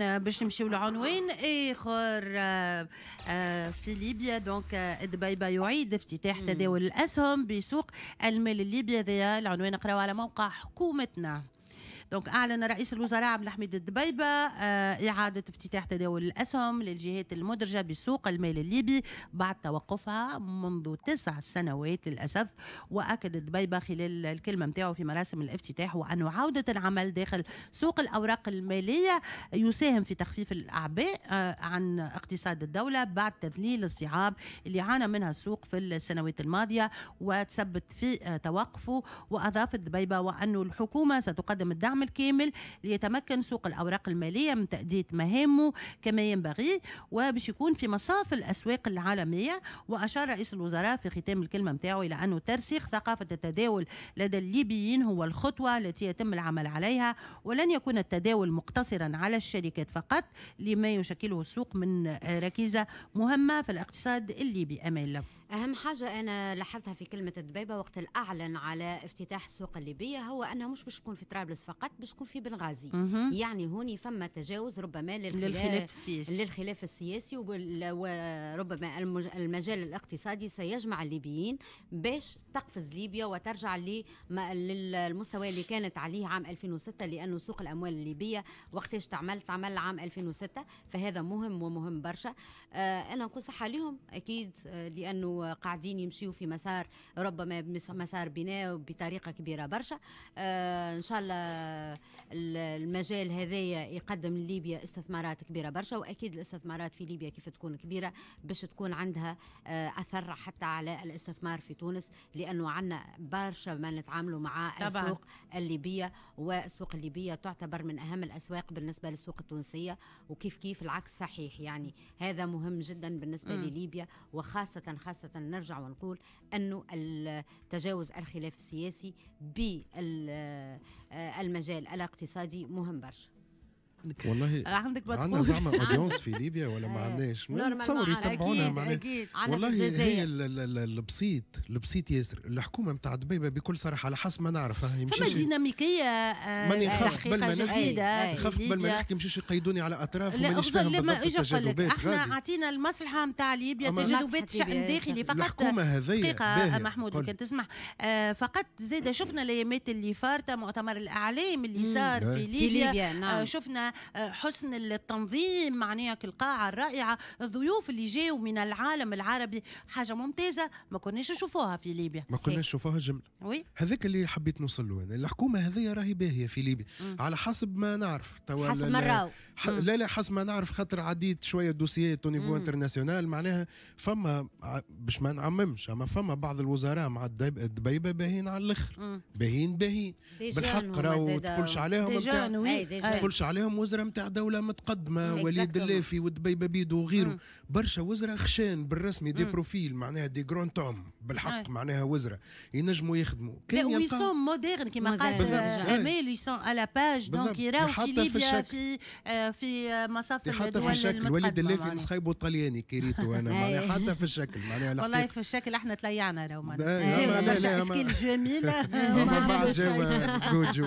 آه، باش نمشيو لعنوان اخر آه، آه، في ليبيا دونك دبيبه يعيد افتتاح تداول الاسهم بسوق المال الليبي هذايا العنوان نقراو على موقع حكومتنا دونك أعلن رئيس الوزراء عبد الحميد الدبيبة آه، إعادة افتتاح تداول الأسهم للجهات المدرجة بسوق المال الليبي بعد توقفها منذ تسع سنوات للأسف وأكد الدبيبة خلال الكلمة نتاعو في مراسم الافتتاح وأن عودة العمل داخل سوق الأوراق المالية يساهم في تخفيف الأعباء آه، عن اقتصاد الدولة بعد تذليل الصعاب اللي عانى منها السوق في السنوات الماضية وتثبت في آه، توقفه وأضاف الدبيبة وانه الحكومة ستقدم الدعم الدعم الكامل ليتمكن سوق الأوراق المالية من تأدية مهامه كما ينبغي وباش يكون في مصاف الأسواق العالمية وأشار رئيس الوزراء في ختام الكلمة نتاعو إلى أنه ترسيخ ثقافة التداول لدى الليبيين هو الخطوة التي يتم العمل عليها ولن يكون التداول مقتصرا على الشركات فقط لما يشكله السوق من ركيزة مهمة في الاقتصاد الليبي أمال أهم حاجة أنا لاحظتها في كلمة دبيبة وقت الأعلن على افتتاح السوق الليبية هو أنها مش باش تكون في طرابلس فقط باش تكون في بنغازي مهم. يعني هوني فما تجاوز ربما للخلاف, للخلاف السياسي للخلاف السياسي وربما المجال الاقتصادي سيجمع الليبيين باش تقفز ليبيا وترجع للمستوى اللي كانت عليه عام 2006 لأنه سوق الأموال الليبية وقتاش تعمل تعمل عام 2006 فهذا مهم ومهم برشا آه، أنا نقول صحة لهم أكيد آه، لأنه قاعدين يمشيوا في مسار ربما مسار بناء بطريقه كبيره برشا آه، ان شاء الله المجال هذايا يقدم لليبيا استثمارات كبيره برشا واكيد الاستثمارات في ليبيا كيف تكون كبيره باش تكون عندها آه، اثر حتى على الاستثمار في تونس لانه عندنا برشا ما نتعاملوا مع طبعا. السوق الليبيه والسوق الليبيه تعتبر من اهم الاسواق بالنسبه للسوق التونسيه وكيف كيف العكس صحيح يعني هذا مهم جدا بالنسبه م. لليبيا وخاصه خاصه نرجع ونقول أنه تجاوز الخلاف السياسي بالمجال الاقتصادي مهم برشا عندك والله عندك بس عندنا زعما اودينس في ليبيا ولا ما آه، عندناش نتصور يتبعونا معناها والله هي البسيط البسيط ياسر الحكومه نتاع دبيبه بكل صراحه على حسب ما نعرف فما ديناميكيه آه، ماني خاف قبل ما آه، نحكي خاف قبل ما نحكي مش يقيدوني على اطراف لا اقصد لما اجي لك احنا عطينا المصلحه نتاع ليبيا تجاذبات شان داخلي فقط الحكومه هذيا دقيقه محمود كان تسمح فقط زاد شفنا الايامات اللي فارته مؤتمر الاعلام اللي صار في ليبيا, في ليبيا نعم. شفنا آه، حسن التنظيم معناها القاعة الرائعة الضيوف اللي جاوا من العالم العربي حاجة ممتازة ما كناش نشوفوها في ليبيا ما كناش نشوفوها جملة وي هذاك اللي حبيت نوصل له أنا الحكومة هذه راهي باهية في ليبيا على حسب ما نعرف توا حسب ما ح... لا لا حسب ما نعرف خاطر عديت شوية دوسيات نيفو انترناسيونال معناها فما باش ما نعممش أما فما بعض الوزراء مع الدبيبة باهين على الآخر باهين باهين بالحق راهو تقولش عليهم ما تقولش عليهم وزراء نتاع دوله متقدمه آه، وليد اللافي ودبي بابيدو وغيره برشا وزراء خشان بالرسمي دي بروفيل معناها دي جرون توم بالحق نعم. معناها وزراء ينجموا يخدموا كان يلقى ويسو موديرن كما قال امال وي على باج دونك يراو في ليبيا في euh, في مصاف euh, حتى في الشكل وليد اللافي نسخيبو طلياني كريتو انا معناها حتى في الشكل معناها والله في الشكل احنا تليعنا راهو معناها برشا اسكيل جميل اما بعد جوجو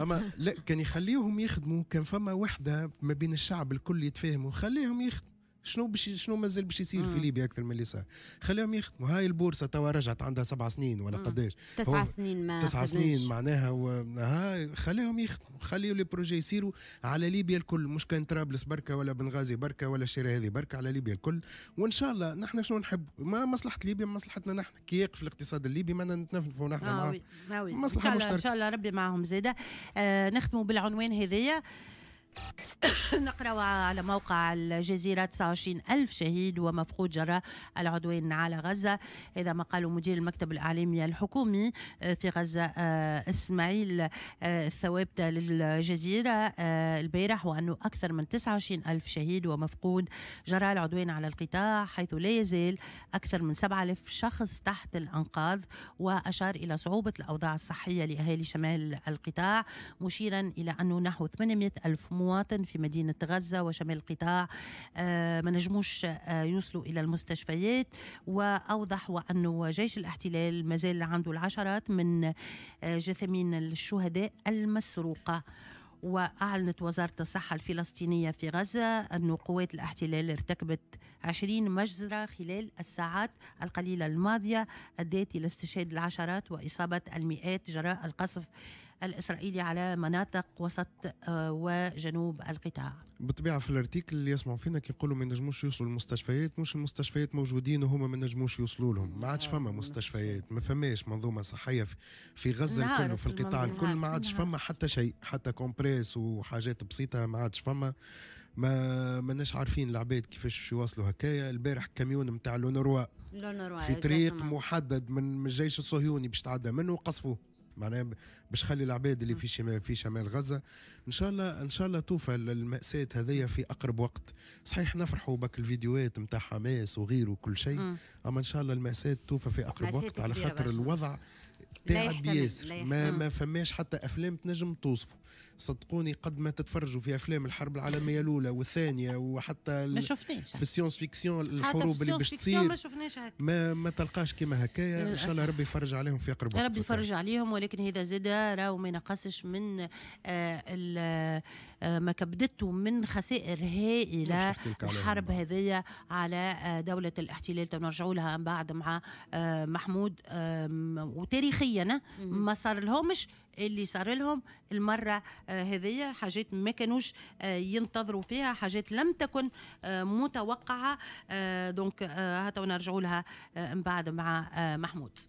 اما لا كان يخليهم يخدموا كان فما وحده ما بين الشعب الكل يتفاهموا خليهم يخدموا شنو باش شنو مازال باش يصير في ليبيا اكثر من اللي صار خليهم يخدموا هاي البورصه توا رجعت عندها سبع سنين ولا قداش تسع سنين ما تسع سنين معناها و... هاي خليهم يخدموا خليوا لي بروجي يصيروا على ليبيا الكل مش كان طرابلس بركه ولا بنغازي بركه ولا الشارع هذه بركه على ليبيا الكل وان شاء الله نحن شنو نحب ما مصلحه ليبيا مصلحتنا نحن كي يقف الاقتصاد الليبي ما نتنفذوا نحن آه, آه مصلحه ان شاء الله ان شاء الله ربي معاهم زاده آه نختموا بالعنوان هذايا نقرأ على موقع الجزيرة 29 ألف شهيد ومفقود جراء العدوان على غزة إذا ما قالوا مدير المكتب الإعلامي الحكومي آه، في غزة آه، إسماعيل آه، ثوابت للجزيرة البارح وأنه أكثر من 29 ألف شهيد ومفقود جراء العدوان على القطاع حيث لا يزال أكثر من 7000 شخص تحت الأنقاض وأشار إلى صعوبة الأوضاع الصحية لأهالي شمال القطاع مشيرا إلى أنه نحو 800 ألف مواطن في مدينة غزة وشمال القطاع آه، ما نجموش آه، يوصلوا إلى المستشفيات وأوضح وأنه جيش الاحتلال ما زال عنده العشرات من آه، جثمين الشهداء المسروقة وأعلنت وزارة الصحة الفلسطينية في غزة أن قوات الاحتلال ارتكبت عشرين مجزرة خلال الساعات القليلة الماضية أدت إلى استشهاد العشرات وإصابة المئات جراء القصف الإسرائيلي على مناطق وسط آه، وجنوب القطاع بطبيعة في الارتيكل اللي يسمعوا فينا كيقولوا ما ينجموش يوصلوا للمستشفيات مش المستشفيات موجودين وهما ما ينجموش يوصلوا لهم ما عادش آه، فما مستشفيات ما فماش منظومه صحيه في غزه الكل وفي القطاع الكل ما عادش فما حتى شيء حتى كومبريس وحاجات بسيطه ما عادش فما ما ماناش عارفين العباد كيفاش يواصلوا هكايا البارح كاميون نتاع لونروا في طريق محدد من الجيش الصهيوني باش تعدى منه وقصفوه معناها باش خلي العباد اللي في شمال في شمال غزه ان شاء الله ان شاء الله توفى الماساه هذيا في اقرب وقت صحيح نفرحوا بك الفيديوهات نتاع حماس وغيره وكل شيء اما ان شاء الله الماساه توفى في اقرب وقت على خاطر الوضع تعب ياسر ما ما فماش حتى افلام تنجم توصفه صدقوني قد ما تتفرجوا في افلام الحرب العالميه الاولى والثانيه وحتى ما شفناش في السيونس فيكسيون الحروب اللي باش تصير ما شفناش ما, ما تلقاش كما هكايا ان شاء الله ربي يفرج عليهم في اقرب وقت ربي يفرج عليهم ولكن هذا زاد راهو ما ينقصش من آه, آه، ما كبدته من خسائر هائله الحرب هذية على آه، دوله الاحتلال تنرجعوا طيب، لها من بعد مع آه، محمود وتاريخيا ما صار لهمش اللي صار لهم المرة آه، هذية حاجات ما كانوش آه، ينتظروا فيها حاجات لم تكن آه، متوقعة دونك هاتوا نرجعوا لها بعد مع محمود